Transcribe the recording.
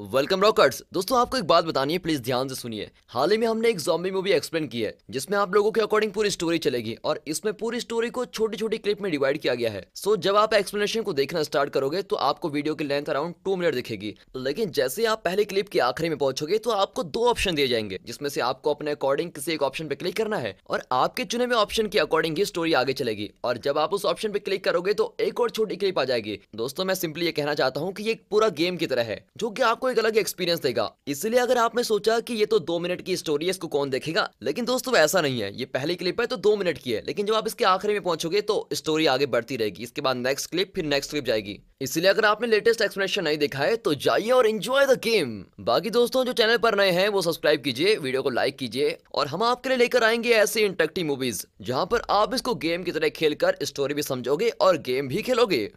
welcome rockers दोस्तों आपको एक बात बतानी है प्लीज ध्यान से सुनिए हाल ही में हमने एक जॉम्बी मूवी एक्सप्लेन की है जिसमें आप लोगों के अकॉर्डिंग पूरी स्टोरी चलेगी और इसमें पूरी स्टोरी को छोटी छोटी क्लिप में डिवाइड किया गया है सो so, जब आप एक्सप्लेनेशन को देखना स्टार्ट करोगे तो आपको वीडियो की लेंथ अराउंड टू मिनट दिखेगी लेकिन जैसे आप पहले क्लिप के आखिरी में पहुंचोगे तो आपको दो ऑप्शन दिए जाएंगे जिसमें से आपको अपने अकॉर्डिंग किसी एक ऑप्शन पे क्लिक करना है और आपके चुने हुए ऑप्शन के अकॉर्डिंग ही स्टोरी आगे चलेगी और जब आप उस ऑप्शन पे क्लिक करोगे तो एक और छोटी क्लिप आ जाएगी दोस्तों मैं सिंपली ये कहना चाहता हूँ की एक पूरा गेम की तरह है जो की आपको एक अलग एक्सपीरियंस देगा इसलिए अगर आपने सोचा कि ये तो दो मिनट की स्टोरी है इसको कौन देखेगा लेकिन दोस्तों ऐसा नहीं है ये पहली क्लिप है तो दो मिनट की है लेकिन जब आप इसके आखिरी में पहुंचोगे तो स्टोरी आगे बढ़ती रहेगी इसके बाद नेक्स्ट क्लिप फिर नेक्स्ट क्लिप जाएगी इसलिए अगर आपने लेटेस्ट एक्सप्लेनेशन नहीं देखा है तो जाइए और एंजॉय द गेम बाकी दोस्तों जो चैनल पर नए हैं वो सब्सक्राइब कीजिए वीडियो को लाइक कीजिए और हम आपके लिए लेकर आएंगे ऐसे इंटरेक्टिव मूवीज जहां पर आप इसको गेम की तरह खेलकर स्टोरी भी समझोगे और गेम भी खेलोगे